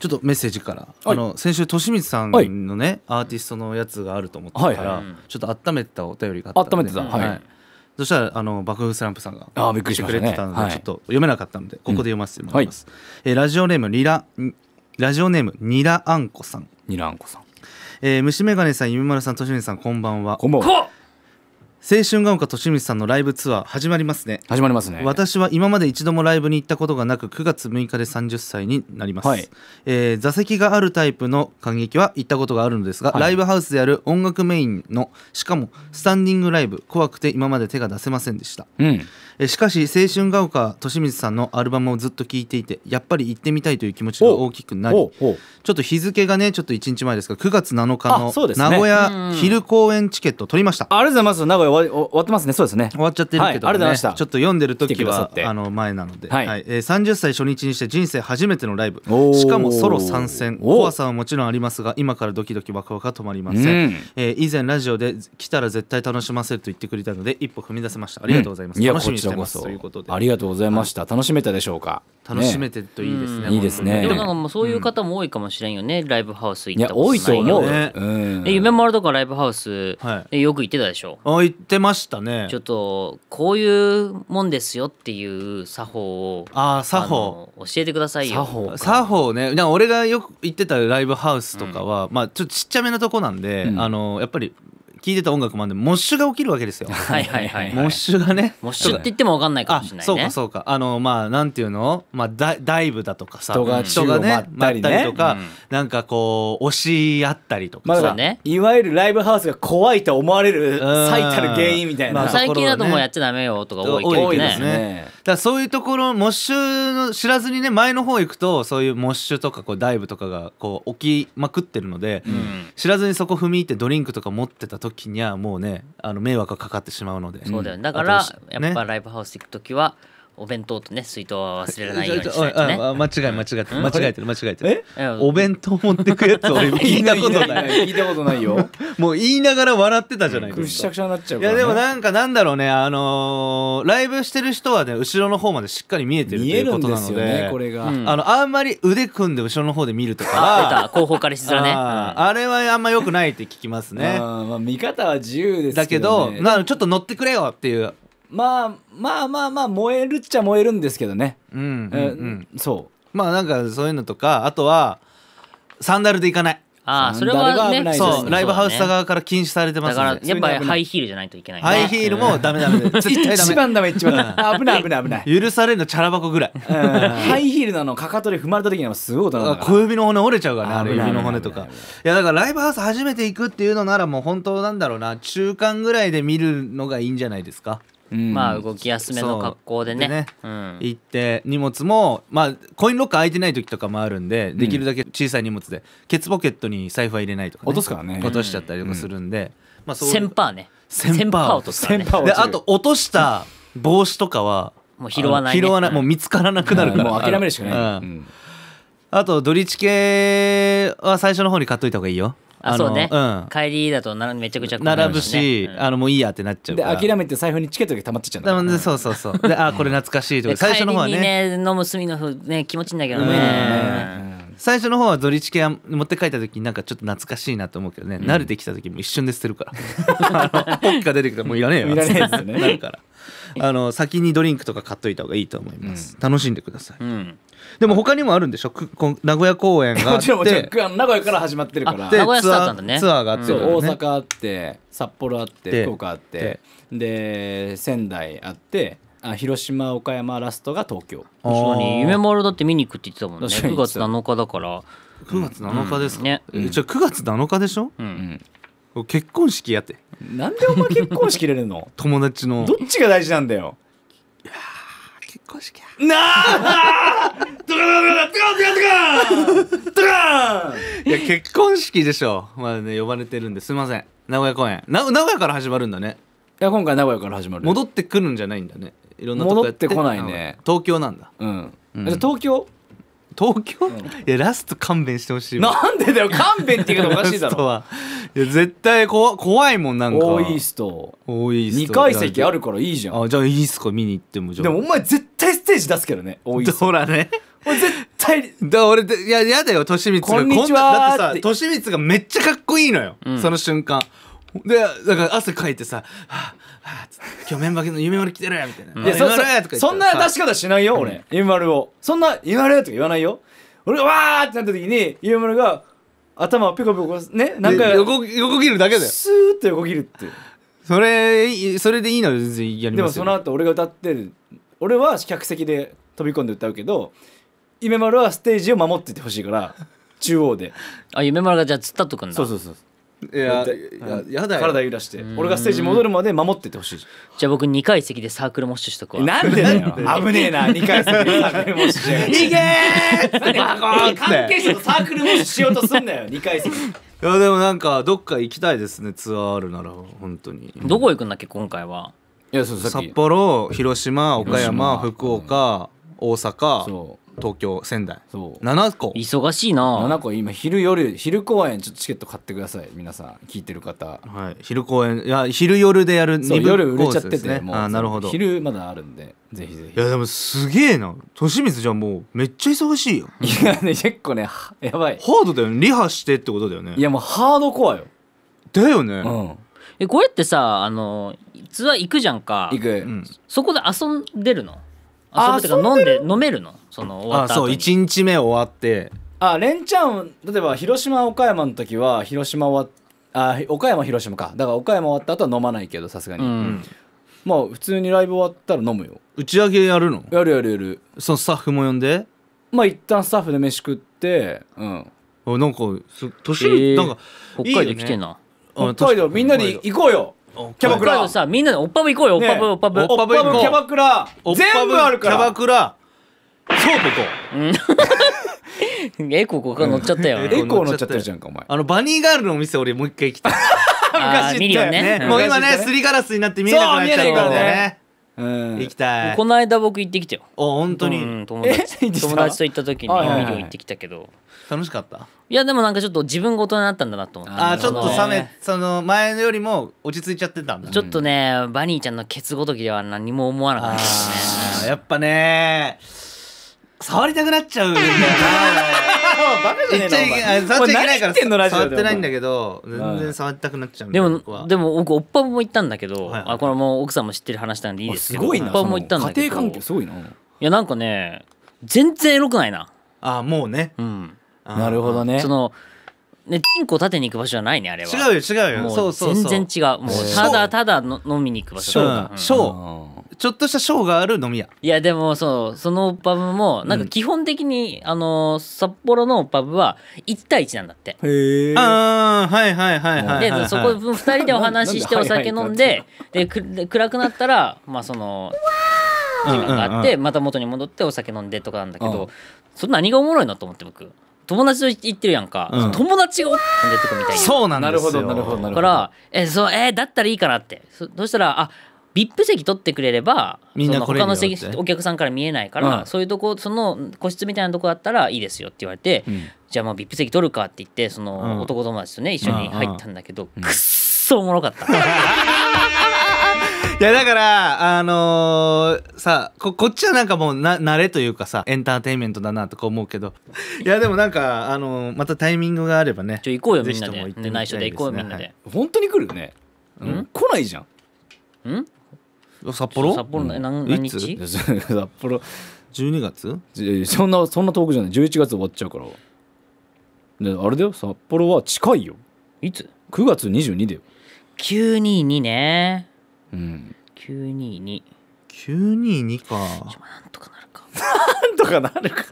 ちょっとメッセージから、あの先週としみつさんのね、アーティストのやつがあると思ったから、ちょっと温めたお便りがあった温めてた、はいそしたらあの爆風スランプさんがあびっくてくれてたので、ちょっと読めなかったのでここで読ませてもらいます、えラジオネームリララジオネームニラあんこさんニラあんこさん、えー、虫眼鏡さんゆみまるさんとしみつさんこんばんはこんばんは青春が丘としみさんのライブツアー始まりますね始まりますね私は今まで一度もライブに行ったことがなく9月6日で30歳になります、はい、えー、座席があるタイプの感激は行ったことがあるのですが、はい、ライブハウスである音楽メインのしかもスタンディングライブ怖くて今まで手が出せませんでした、うん、えー、しかし青春が丘としみさんのアルバムをずっと聴いていてやっぱり行ってみたいという気持ちが大きくなりちょっと日付がねちょっと1日前ですが9月7日の名古屋昼公演チケット取りましたありがとうございます名古屋終わってますねそうですね終わっちゃってるけど、ねはい、ありがとうございましたちょっと読んでる時はあの前なので、はいはい、えー、30歳初日にして人生初めてのライブしかもソロ参戦怖さはもちろんありますが今からドキドキワクワクは止まりません、えー、以前ラジオで来たら絶対楽しませると言ってくれたので一歩踏み出せましたありがとうございます、うん、楽しみにしてますということでありがとうございました、楽しめたでしょうか楽しめてるといいですね、いいですねでもなんかそういう方も多いかもしれんよね、ライブハウス行ったことないいや多いと思う、ね、う夢丸とかライブハウス、はい、よく行ってたでしょあ行てましたねちょっとこういうもんですよっていう作法をあ作法教えてくださいよ作法作法ねなん俺がよく行ってたライブハウスとかは、うん、まあちょっとちっちゃめなとこなんで、うん、あのやっぱり聴いてた音楽もあんでモッシュが起きるわけですよ。はいはいはい、はい、モッシュがね。モッシュって言ってもわかんないかもしれない、ね、そうかそうか。あのまあなんていうの、まあダダイブだとかさ、人が人がね、まったりとか、うん、なんかこう押し合ったりとかまね。いわゆるライブハウスが怖いと思われる最たる原因みたいな。まあ、最近だともうやっちゃダメよとか多いけどね。ですね。だそういうところモッシュの知らずにね前の方行くとそういうモッシュとかこうダイブとかがこう起きまくってるので、うん、知らずにそこ踏み入ってドリンクとか持ってた時時にはもうねあの迷惑がかかってしまうのでそうだよ、だから、やっぱライブハウス行く時は、お弁当とね水筒は忘れないようにしないとね 間違い間違って間違えてる間違えてるえお弁当持ってくやつ俺聞いたことない 聞いたことないよもう言いながら笑ってたじゃないですかくしゃくしゃになっちゃう、ね、いやでもなんかなんだろうねあのライブしてる人はね後ろの方までしっかり見えてるということなので、これが、あのあんまり腕組んで後ろの方で見るとか後方からしづらねあれはあんまよくないって聞きますねまあ、見方は自由ですけど、だけどちょっと乗ってくれよっていうまあまあまあまあ燃えるっちゃ燃えるんですけどねうんうん、うんえーそうまあなんかそういうのとかあとはサンダルで行かないああそれは危なねいそうライブハウス側から禁止されてますからやっぱりハイヒールじゃないといけないねハイヒールもダメダメで絶対ダ一メ番ダメ一番ダメ危ない危ない危ない許されるのチャラ箱ぐらいうんハイヒールののかかとで踏まれた時にはすごい音だから小指の骨折れちゃうからねあれ危指の骨とかいやだからライブハウス初めて行くっていうのならもう本当なんだろうな中間ぐらいで見るのがいいんじゃないですかまあ動きやすめの格好でねでね、うん、行って荷物もまあコインロッカー開いてない時とかもあるんでできるだけ小さい荷物でケツポケットに財布は入れないとか、ね、落とすからね落としちゃったりとかするんで、うん、まあそう1000パーね1000パー落とすからねであと落とした帽子とかはもう拾わない、ね、拾わないもう見つからなくなるから、もう諦めるしかない、うんあとドリチ系は最初の方に買っといた方がいいよあそうね、うん、帰りだとめちゃくちゃ、ね、並ぶし、うん、あのもういいやってなっちゃうで諦めて財布にチケットがたまってちゃうんだそうそうそうであこれ懐かしいとか最初の方はねね飲む隅のね気持ちいいんだけどね、最初の方はドリチケ持って帰った時になんかちょっと懐かしいなと思うけどね、うん、慣れてきた時も一瞬で捨てるから ポッ出てきたらもういらねえよいらねえですね なるからあの先にドリンクとか買っといた方がいいと思います、うん、楽しんでください、うん、でも他にもあるんでしょく名古屋公演があってもちろん名古屋から始まってるから名古屋スタートだねツアーがあって、ね大阪あって札幌あって福岡あってで仙台あってあ広島岡山ラストが東京確かに夢丸だって見に行くって言ってたもんね9月7日だから9月7日ですか、うん、ね、うん、じゃあ9月7日でしょ、うん、うん、結婚式やってなんでお前結婚式入れるの 友達のどっちが大事なんだよいや結婚式やなあってやつかドいや結婚式でしょまだね呼ばれてるんですいません名古屋公演名古屋から始まるんだねいや今回名古屋から始まる戻ってくるんじゃないんだねいろんなとこやって戻ってこないね東京なんだうん、うん、じゃ東京東京、うん、いやラスト勘弁してほしいなんでだよ勘弁って言うのおかしいだろいや絶対こわ怖いもんなんか多いスト多いスト2階席あるからいいじゃんあじゃあいいっすか見に行ってもじゃでもお前絶対ステージ出すけどね多いほらね絶対だ俺いややだよとしみつがこんにちはだってさとしみつがめっちゃかっこいいのよ、うんその瞬間でだから汗かいてさ「はあはあ今日メンバーの夢丸来てるや」みたいな「いややそそそんな出し方しないよ俺夢、うまをそんな「言われる」とか言わないよ俺がわーってなった時に夢丸が頭をピコピコねなんか横横切るだけだよスーッと横切るってそれいそれでいいのよ全然やりでもその後俺が歌ってる俺は客席で飛び込んで歌うけど夢丸はステージを守っててほしいから 中央であ夢丸がじゃあ突っ立っとくんだそうそうそういやいやだよ体揺らして俺がステージ戻るまで守っててほしいじゃあ僕2階席でサークルモッシュしとこうなんでだよ危ねえな2階席でサークルモッシュいけー関係者とサークルモッシュしようとすんなよ2階席いやでもなんかどっか行きたいですねツアーあるなら本当にどこ行くんだっけ今回はいやそう札幌広島岡山福岡、うん、大阪東京仙台そう7個忙しいな7個今昼夜昼公演ちょっとチケット買ってください皆さん聞いてる方はい昼公演いや昼夜でやるそう夜売れちゃってて、もうあなるほど昼まだあるんでぜひぜひいやでもすげえな利光じゃもうめっちゃ忙しいよいやね結構ねやばいハードだよねリハしてってことだよねいやもうハードコアよだよねうんえこれってさあのツアー行くじゃんか行く、うん、そこで遊んでるの遊ぶか飲んで飲めるのその終わあった後そう1日目終わってあレンチャン例えば広島岡山の時は広島はあ岡山広島かだから岡山終わった後は飲まないけどさすがに、うんまあ普通にライブ終わったら飲むよ打ち上げやるのやるやるやるそのスタッフも呼んでまあ一旦スタッフで飯食ってうんあなんかす年、えーなんか北海道来てんな、北海道みんなで行こうよキャバクラさみんなでおっぱぶ行こうよ、ね、おっぱぶおっぱぶおっぱキャバクラ全部あるからキャバクラそうここ エコーここ乗っちゃったよ、うん、エコー乗っちゃってるじゃんかお前あのバニーガールのお店俺もう一回来た 昔ミリオンね、もう今ねすりガラスになって見えなくなっちゃったんね行きたいこの間僕行ってきたよあ本当に、友達と行った時にミリオン行ってきたけど楽しかったいやでもなんかちょっと自分が大になったんだなと思ってあちょっと冷めその前よりも落ち着いちゃってたんだちょっとね、うん、バニーちゃんのケツごときでは何も思わなかったですねやっぱね触りたくなっちゃうんだよなバカじゃねえの触っちゃいけないから触ってないんだけど全然触りたくなっちゃうでもでも僕おっぱも行ったんだけど、あこれも奥さんも知ってる話なんでいいですけどおっぱも行ったんだけど家庭環境すごいないやなんかね全然エロくないなあもうねうんなるほどねそのね、チンコ立てに行く場所じゃないねあれは違うよ違うよそうそう全然違うもうただただの飲みに行く場所ショー、うん、ショーちょっとしたショーがある飲み屋いやでもそうそのパブもなんか基本的に、うん、あの札幌のパブは1対1なんだってへえああはいはいはいはい、でそこ2人でお話ししてお酒飲んで で暗くなったらまあその時間があってまた元に戻ってお酒飲んでとかなんだけど、そ何がおもろいのと思って僕友達と行ってるやんか、うん友達がおってくみたいなそうなんですよなるほどなるほどなるほどだからえそうえーだったらいいかなってそそしたらあビップ席取ってくれればみんなその他の席お客さんから見えないから、うんそういうとこその個室みたいなとこだったらいいですよって言われて、うんじゃあまあビップ席取るかって言ってその、男友達とね一緒に入ったんだけど、くっそおもろかった。いやだからあのー、さここっちはなんかもうな慣れというかさエンターテインメントだなとか思うけどいやでもなんかあのー、またタイミングがあればねちょ行こうよみんなでで内緒で行こうよみんなで、はい、本当に来るよね、うん、来ないじゃんん札幌札幌、うん、何何日札幌12月そんなそんな遠くじゃない11月終わっちゃうからであれだよ札幌は近いよいつ ?9 月22だよ922ねうん、922 922かなんとかなるかなんとかなるか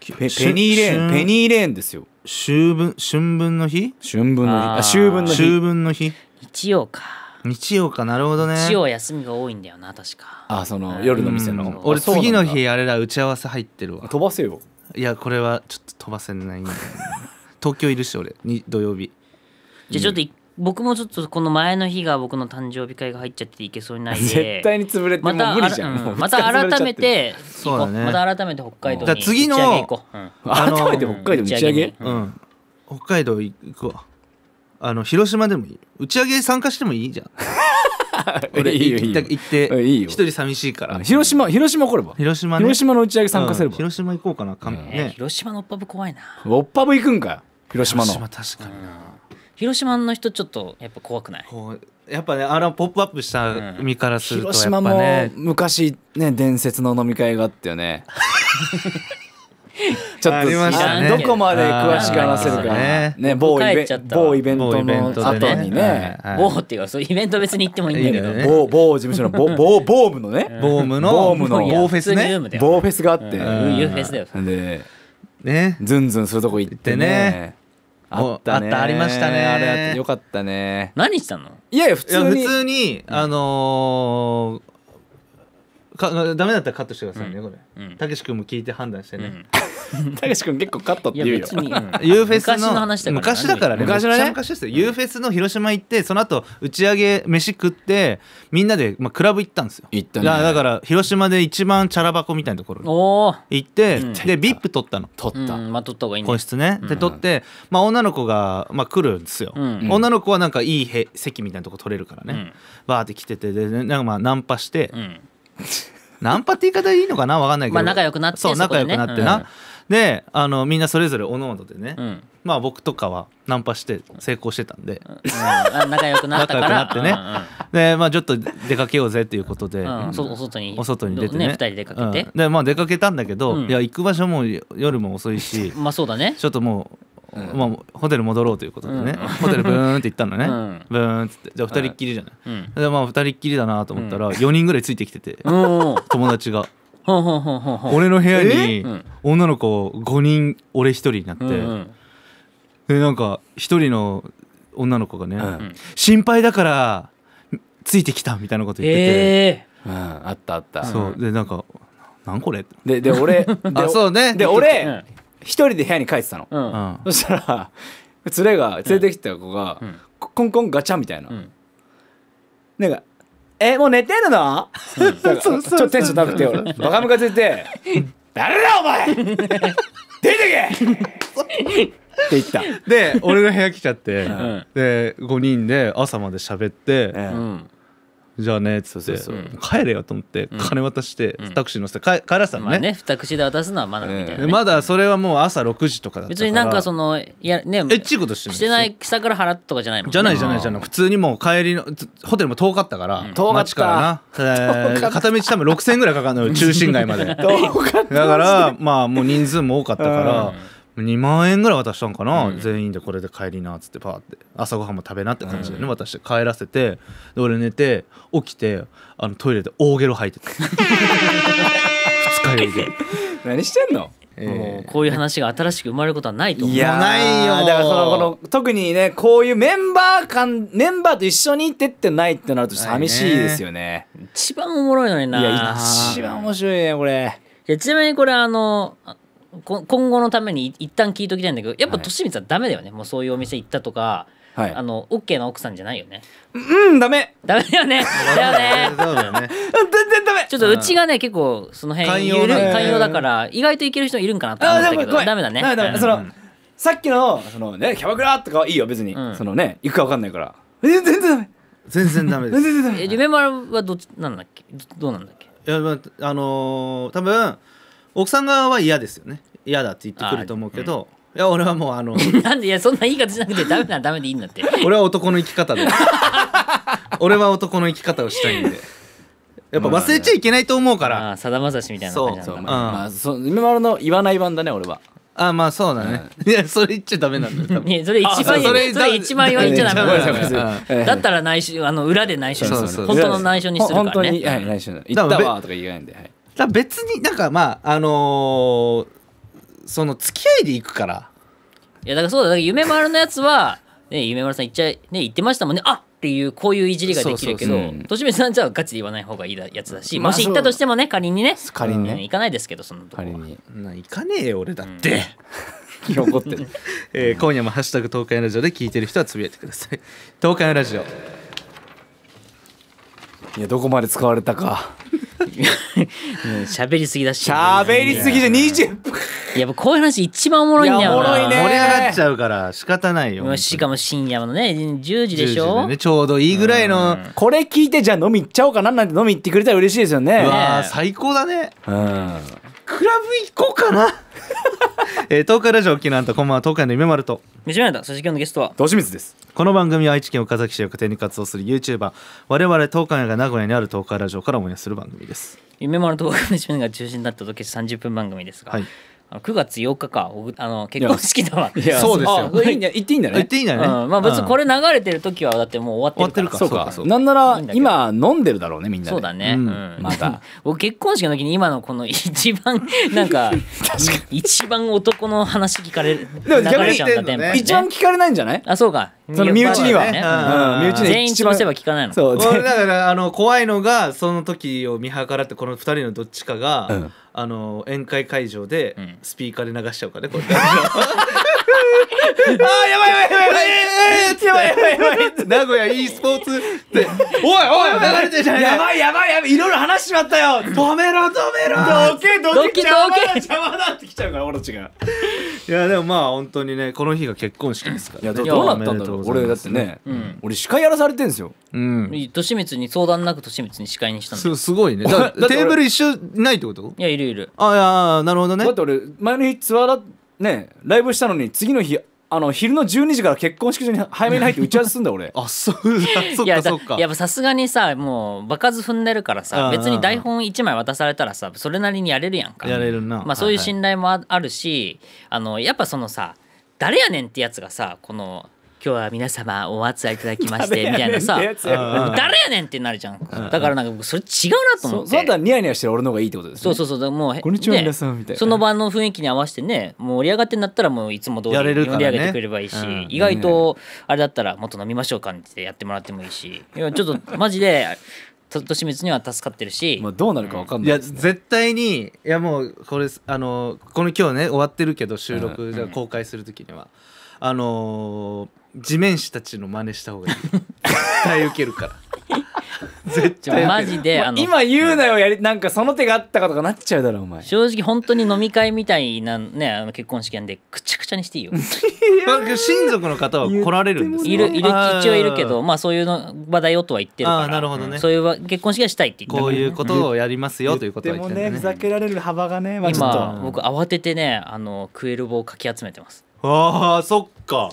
ペペニーレーンペニーレーンですよ秋分春分の日春分の日ああ秋分の秋日分の日日曜か日曜かなるほどね日曜休みが多いんだよな確かあその夜の店うんの俺次の日あれら打ち合わせ入ってるわ飛ばせよいやこれはちょっと飛ばせないん東京いるし俺に土曜日じゃあちょっと一僕もちょっとこの前の日が僕の誕生日会が入っちゃっていけそうにないで絶対に潰れて無理じゃん、またうん、また改めてそうだ、ね、また改めて北海道に次の、うん、改めて北海道打ち上げ、うん、北海道行くわあの広島でもいい打ち上げ参加してもいいじゃん 俺いいよいい行って一人寂しいから広島広島来れば広島、広島の打ち上げ参加すれば、広島行こうかな、ね、広島のオッパブ怖いなオッパブ行くんか広島の確かにな、広島の人ちょっとやっぱ怖くないやっぱねあのポップアップした身からするとやっぱ、広島も昔ね伝説の飲み会があったよね ちょっと、ね、どこまで詳しく話せるかねね某イベ某イベントの後にね某っていうかそうイベント別に行ってもいいんだけど、ね、某某事務所の某某ボームのねボームのボーのボフェスねボフェスがあってうんユーフェスだよでねズンズンするとこ行ってねあったねありましたねあれってよかったね何したのいやいや普通に普通に、あのかダメだったらカットしてくださいね、これたけし君も聞いて判断してね、たけし君結構カットって言うよ ユーフェスの昔の話だから昔だからね昔のね昔ですよ、ユーフェスの広島行ってその後打ち上げ飯食ってみんなで、まあ、クラブ行ったんですよ行ったねだから広島で一番チャラ箱みたいなところに行ってで VIP 取ったの取った、まあ、取った方がいい、個室ねで取って、まあ、女の子が、まあ、来るんですよ、女の子はなんかいい席みたいなとこ取れるからね、バーって来ててでなんかまあナンパして、うんナンパって言い方いいのかな分かんないけど、まあ、仲良くなってそう仲良くなってな、うん、であのみんなそれぞれおのおのでね、うん、まあ僕とかはナンパして成功してたんで、うん、仲良くなったから仲良くなってね、うんうん、でまあちょっと出かけようぜっていうことで、お外にお外に出てねね2人出かけて、でまあ出かけたんだけど、いや行く場所も夜も遅いし まあそうだねちょっともうまあ、ホテル戻ろうということでね、ホテルブーンって行ったのね、ブーンってじゃあ2人っきりじゃない、でまあ2人っきりだなと思ったら4人ぐらいついてきてて、友達が。俺の部屋に女の子5人俺1人になって、でなんか1人の女の子がね、心配だからついてきたみたいなこと言ってて、うん、あったあったそうでなんかなんこれでで俺 あそうねで俺、一人で部屋に帰ってたの、うん、そしたら連れが連れてきた子が、うん、コンコンガチャみたいな、うん、なんか「えもう寝てんのちょっとテンション高くて俺バカムカついて「誰だお前出てけ!」って言ったで俺の部屋来ちゃって、で5人で朝まで喋って、うんじゃあねっつって帰れよと思って金渡してタクシー乗せて帰らせたのね,、ねタクシーで渡すのはまだみたいな、まだそれはもう朝6時とかだった別になんかそのいやねえっちいことしてない下から払ったとかじゃないもん、じゃないじゃないじゃない普通にもう帰りのホテルも遠かったから、遠かったからな、片道多分6000円ぐらいかかるのよ中心街までだからまあもう人数も多かったから、2万円ぐらい渡したんかな、うん、全員でこれで帰りなっつってパーって朝ごはんも食べなって感じでね、うん、渡して帰らせてで俺寝て起きてあのトイレで大ゲロ吐いてた二日酔いで 何してんのえうこういう話が新しく生まれることはないと思ういやないよだからそのこの特にねこういうメンバー間メンバーと一緒に行ってってないってなると寂しいですよね、ね、一番おもろいのにないや一番面白いねこれちなみにこれあの今後のために一旦聞いときたいんだけどやっぱ利光はダメだよね、はい、もうそういうお店行ったとか。はい、あのオッケーな奥さんじゃないよね。うん、ダメ。ダメだよね。だよね。だよね。全然ダメ。ちょっとうちがね、結構その辺寛容寛容だから、意外といける人いるんかなと思ったけど、ダメだね。ダメそのさっきのそのねキャバクラとかはいいよ別に、そのね行くか分かんないから。全然ダメ。全然ダメです。全然ダメ。夢丸はどっちなんだっけ？どうなんだっけ？いやまああの多分。奥さん側は嫌ですよね嫌だって言ってくると思うけど、いや俺はもうあの なんでいやそんな言い方しなくてダメならダメでいいんだって俺は男の生き方で 俺は男の生き方をしたいんでやっぱ忘れちゃいけないと思うから、さだまさしみたいな感じなんだそうそうまあ、まあ、そう今の言わない番だね俺はああまあそうだね、いやそれ言っちゃダメなんだよいやそれ一番それそれ一番言われちゃダメだからだったら内緒あの裏で内緒にする本当の内緒にするからね本当に、はい、内緒だ言ったわとか言わないんで、はいだ別になんかまああのーその付き合いで行くからいやだからそうだだから夢丸のやつは、ね、夢丸さん言っちゃい、ね、言ってましたもんねあっていうこういういじりができるけどそうそうそうとしめさんじゃあガチで言わない方がいいやつだし、まあもし行ったとしてもね仮にね仮にねうん行かないですけどそのとこ仮に行かねえよ俺だって、って えー今夜も「ハッシュタグ東海ラジオ」で聞いてる人はつぶやいてください東海ラジオいやどこまで使われたか 喋りすぎだし。喋りすぎじゃ20分。やっぱこういう話一番おもろいんだよおもろいね。盛り上がっちゃうから仕方ないよ。しかも深夜のね、10時でしょ。ね、ちょうどいいぐらいの。これ聞いてじゃあ飲み行っちゃおうかななんて飲み行ってくれたら嬉しいですよね。うわ最高だね。うん。クラブ行こうかな えー、東海ラジオ沖縄とこんばんは東海の夢丸と三島だそして今日のゲストは道清水ですこの番組は愛知県岡崎市を拠点に活動する YouTuber 我々東海が名古屋にある東海ラジオから応援する番組です夢丸と僕の島が中心だった時30分番組ですが、はい9月8日かあの結婚式だわいや そうですよ行っていいんだね行っていいんだね、うん、まあ別にこれ流れてる時はだってもう終わってるからそうかそうなんなら今飲んでるだろうねみんなそうだね、うん、また 僕結婚式の時に今のこの一番 なんか一番男の話聞かれるでも逆にちゃうんだ、ね、一番聞かれないんじゃないあそうかその身内には、ねうんうん、身内全員飛ばせば聞かないのそうだからあの怖いのがその時を見計らってこの二人のどっちかが、うんあの宴会会場でスピーカーで流しちゃうからね、こうやって あやばいやばいやばいやばいやばいやばいやばい名古屋 e スポーツっておいおい流れてるじゃないやばいやばいやばいいろいろ話しちまったよ止めろ止めろどけどけ邪魔だ邪魔だってきちゃうから俺たちがいやでもまあ本当にねこの日が結婚式ですからいやどうなったんだろう俺だってね俺司会やらされてんですようんとしみつに相談なくとしみつに司会にしたんだすごいねテーブル一緒ないってこといやいるいるああなるほどねだって俺前の日ツアーだねライブしたのに次の日あの昼の12時から結婚式場に早めに入って打ち合わせすんだ俺 あそうだそっかそっかやっぱさすがにさもう場数踏んでるからさ別に台本1枚渡されたらさそれなりにやれるやんかやれるな、まあ、そういう信頼もあるし、はいあのやっぱそのさ誰やねんってやつがさこの今日は皆様お集まりいただきましてみたいなさ誰やねんってなるじゃんだからなんかそれ違うなと思ってそうだニヤニヤしてる俺の方がいいってことですねそうそうそうもうこんにちはさんみたいなその場の雰囲気に合わせてね盛り上がってんだったらもういつも通り盛り上げてくれればいいし意外とあれだったらもっと飲みましょうかってやってもらってもいいしちょっとマジでと清みには助かってるし、まあ、どうなるか分かんない、ね、いや絶対にいやもうこれあのこの今日ね終わってるけど収録じゃ公開する時には、あのー地面師たちの真似した方がいい絶対受けるから 絶対マジで、あの今言うなよやりなんかその手があったかとかなっちゃうだろお前正直本当に飲み会みたいなねあの結婚式なんでくちゃくちゃにしていいよ親族の方は来られるんですかいるいる一応いるけどまあそういうの話題をとは言ってるからなるほど、ね、そういう結婚式はしたいって言ってこういうことをやりますよということは言ってねねふざけられる幅がね、まあ、今僕慌ててねあのクエルボをかき集めてますあそっか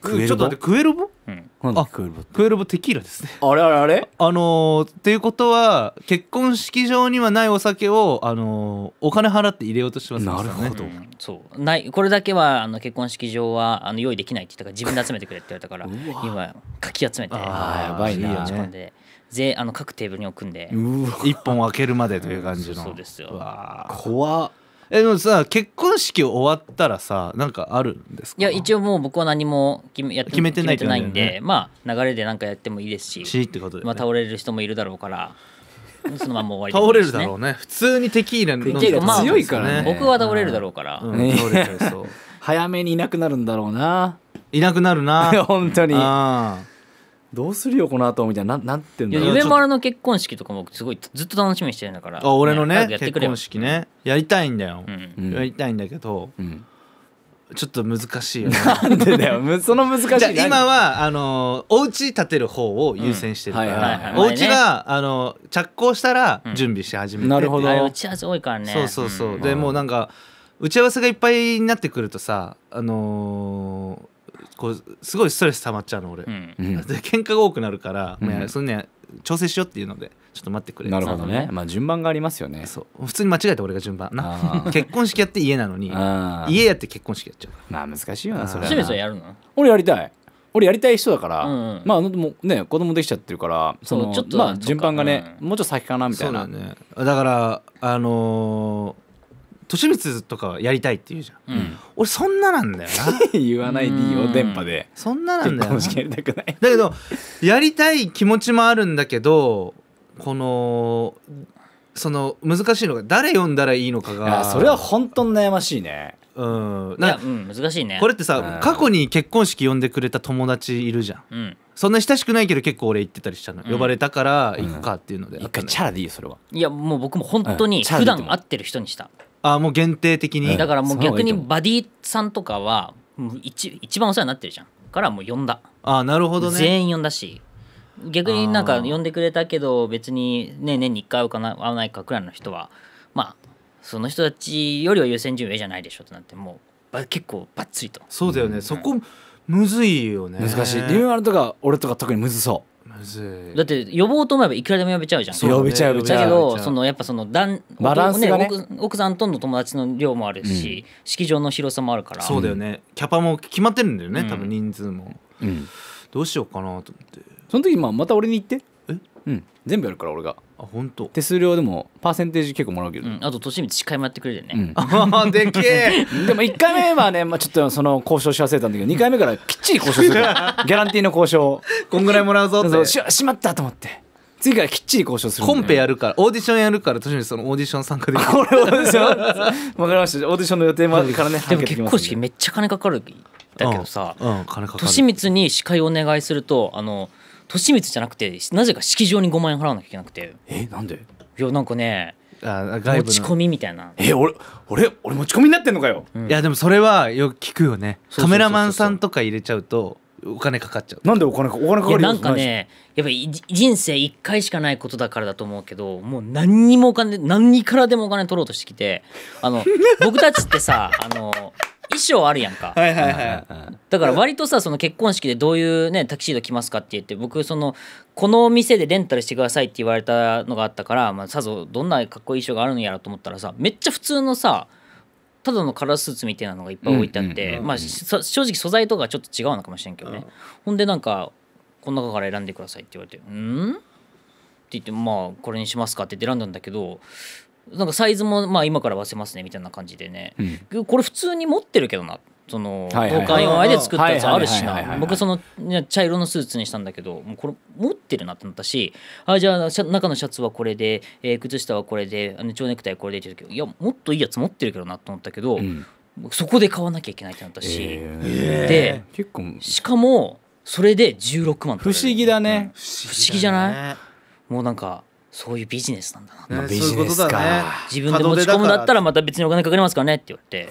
クエルボちょっとクエルボ、うん、あクエルボクエルボテキーラですねあれあれあれあのー、っていうことは結婚式場にはないお酒を、あのー、お金払って入れようとしてますねなるほど、うん、そうないこれだけはあの結婚式場はあの用意できないって言ったから 自分で集めてくれって言われたから今かき集めてああ、やばいな自分で。ぜあの各テーブルに置くんで一本開けるまでという感じのそうですよわあ。怖っえでもさ結婚式終わったらさなんかあるんですかいや一応もう僕は何も決めや決めてないてないんで、ね、まあ流れで何かやってもいいですししってことで、ね、まあ、倒れる人もいるだろうからそのまま終わり、ね、倒れるだろうね普通に敵いらラの強いからね、僕は倒れるだろうから、うん、倒れちゃそう 早めにいなくなるんだろうないなくなるな 本当にああどうするよこの後みたいななんていうんだろうまるの結婚式とかもすごいずっと楽しみにしてるんだからあ俺のねね結婚式ねやりたいんだよ、うん、やりたいんだけど、うん、ちょっと難しいよ、ね、なんでだよ その難しい今はあのお家建てる方を優先してるから、うお家があの着工したら準備し始めて、うん、なるほど打ち合わせ多いからねそうそうそう、でもうなんか打ち合わせがいっぱいになってくるとさあのーこうすごいストレス溜まっちゃうの俺、うん、で喧嘩が多くなるから、うん、それね調整しようっていうのでちょっと待ってくれなるほどねまあ順番がありますよねそう普通に間違えて俺が順番な結婚式やって家なのに家やって結婚式やっちゃうまあ難しいよなそれ清水やるの俺やりたい俺やりたい人だから、うんうん、まあでもね子供できちゃってるからそのちょっとまあ順番がね、うん、もうちょっと先かなみたいな、ね、だからあの利光とかやりたいって言うじゃん、うん、俺そんななんだよな 言わないでいいよ電波でそんななんだよだけどやりたい気持ちもあるんだけどこのその難しいのが誰読んだらいいのかがそれは本当に悩ましいねうんや、うん、難しいねこれってさ、過去に結婚式呼んでくれた友達いるじゃん、うん、そんな親しくないけど結構俺行ってたりしたの、うん、呼ばれたから行くかっていうので、一回チャラでいいよそれはいやもう僕も本当に普段会ってる人にした、あもう限定的に、だからもう逆にバディさんとかは一一番お世話になってるじゃんからもう呼んだあなるほどね全員呼んだし逆になんか呼んでくれたけど別にね年に1回会うかな会わないかくらいの人はまあその人たちよりは優先順位じゃないでしょってなってもう結構ばっつりとそうだよね、うん、そこむずいよね難しいリニューアルとか俺とか特にむずそむずいだって呼ぼうと思えばいくらでも呼べちゃうじゃん、呼べちゃうだけどそのやっぱそのだんバランスがね、ね、奥さんとの友達の量もあるし、うん、式場の広さもあるからそうだよねキャパも決まってるんだよね、うん、多分人数も、うん、どうしようかなと思ってその時まあまた俺に言ってうん全部やるから俺があ本当。手数料でもパーセンテージ結構もらうけど、うん、あと年に1回もやってくれるよね、うんあでけえ でも1回目はね、まあ、ちょっとその交渉し忘れたんだけど2回目からきっちり交渉する ギャランティーの交渉こんぐらいもらうぞってししまったと思って次からきっちり交渉する、コンペやるからオーディションやるからとしみそのオーディション参加できるこれオーディションわかりましたオーディションの予定もからねでも結婚式めっちゃ金かかるだけどさ、うんうん、金かかるとしみつに司会お願いするとあの「利光じゃなくてなぜか式場に5万円払わなきゃいけなくてえなんでいやなんかねあ外部持ち込みみたいなえ俺俺俺持ち込みになってんのかよ、うん、いやでもそれはよく聞くよねカメラマンさんとか入れちゃうとお金かかっちゃうなんでお金かお金かかるなんかねやっぱり人生1回しかないことだからだと思うけどもう何にもお金何にからでもお金取ろうとしてきてあの僕たちってさあの衣装あるやんかはいはいはいだから割とさその結婚式でどういうねタキシード着ますかって言って僕そのこの店でレンタルしてくださいって言われたのがあったから、まあ、さぞどんなかっこいい衣装があるんやろと思ったらさめっちゃ普通のさただのカラースーツみたいなのがいっぱい置いてあって、まあ正直素材とかちょっと違うのかもしれんけどね、ほんでなんかこの中から選んでくださいって言われて「うん?」って言って「まあこれにしますか」って選んだんだけどなんかサイズもまあ今から忘れますねみたいな感じでね、うん、これ普通に持ってるけどなその東海で作ったやつあるしな僕その茶色のスーツにしたんだけどもうこれ持ってるなってなったしあじゃあ中のシャツはこれで、えー、靴下はこれで蝶ネクタイこれでって言ったけどいやもっといいやつ持ってるけどなと思ったけど、うん、そこで買わなきゃいけないってなったし、えー、で結構しかもそれで16万不思議だね、うん、不思議じゃない、ね、もうなんかそういうビジネスなんだな、まビジネスか、ね、自分で持ち込むだったらまた別にお金かかりますからねって言って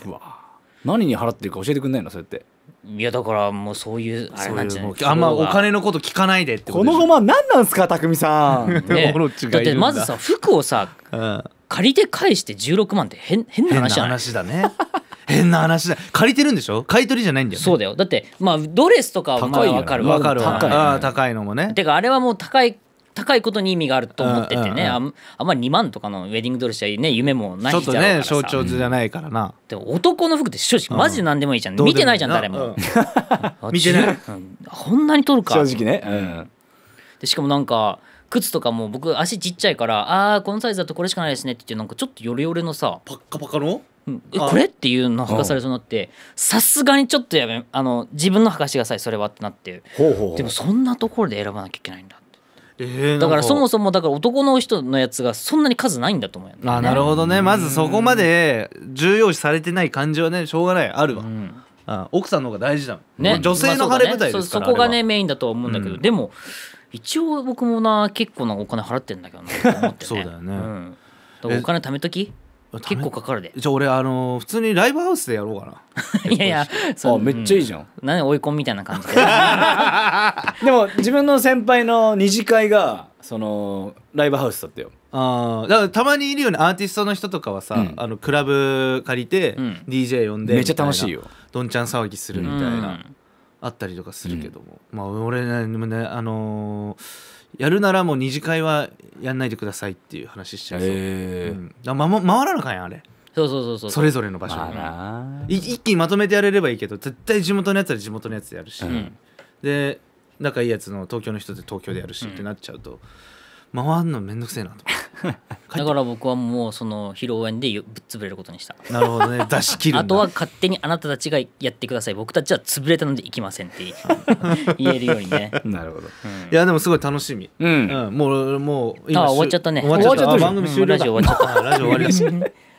何に払ってるか教えてくんないのそうやっていやだからもうそういうあれなんじゃないあんまお金のこと聞かないでってこのまま何なんすか匠さん、ね、だってまずさ服をさ、うん、借りて返して16万って変変な話じゃない変な話だね変な話だ借りてるんでしょ買い取りじゃないんだよ、ね、そうだよだってまあドレスとかはまあ分かる分高い高いのもねてかあれはもう高い高いことに意味があると思っててね、うんうんうん、あんまり2万とかのウェディングドレスじゃね夢もないじゃんちょっとね象徴図じゃないからなで男の服って正直マジで何でもいいじゃん、うん、見てないじゃん誰も、うん、見てないうん、こんなに撮るか正直ね、うん、でしかもなんか靴とかも僕足ちっちゃいからあーこのサイズだとこれしかないですねって言ってなんかちょっとヨレヨレのさパッカパカのうん、えこれっていうのを履かされそうになってさすがにちょっとやめあの自分の履かしてくださいそれはってなってほほううでもそんなところで選ばなきゃいけないんだだからそもそもだから男の人のやつがそんなに数ないんだと思うよ、ね、あなるほどねまずそこまで重要視されてない感じはねしょうがないあるわ、うん、あ奥さんの方が大事だもん、ね、女性の晴れ舞台ですから、そ、ねそ、そこがねメインだとは思うんだけど、うん、でも一応僕もな結構なお金払ってんだけどなと思って、ね、そうだよね、うん、お金貯めとき結構かかるでじゃあ俺あのー普通にライブハウスでやろうかな いやいやうめっちゃいいじゃん、何追い込みみたいな感じで でも自分の先輩の二次会がそのライブハウスだったよああだからたまにいるよねアーティストの人とかはさ、うんあのクラブ借りて DJ 呼んで、めっちゃ楽しいよどんちゃん騒ぎするみたいな、うんあったりとかするけども、まあ俺ねねあのーやるならもう二次会はやんないでくださいっていう話してる、えーうんま、回らなかんやあれそうそうそうそうそれぞれの場所まあ、一気にまとめてやれればいいけど絶対地元のやつは地元のやつでやるし、うん、で仲いいやつの東京の人で東京でやるしってなっちゃうと、回るの面倒くせえなと思 だから僕はもうその披露宴でぶっ潰れることにしたなるほどね 出し切るあとは勝手にあなたたちがやってください僕たちは潰れたので行きませんって 言えるようにねなるほど、いやでもすごい楽しみ、うん、もうもうあ終わっちゃったね終わっちゃった番組終了ラジオ終わっちゃったラジオ終わりました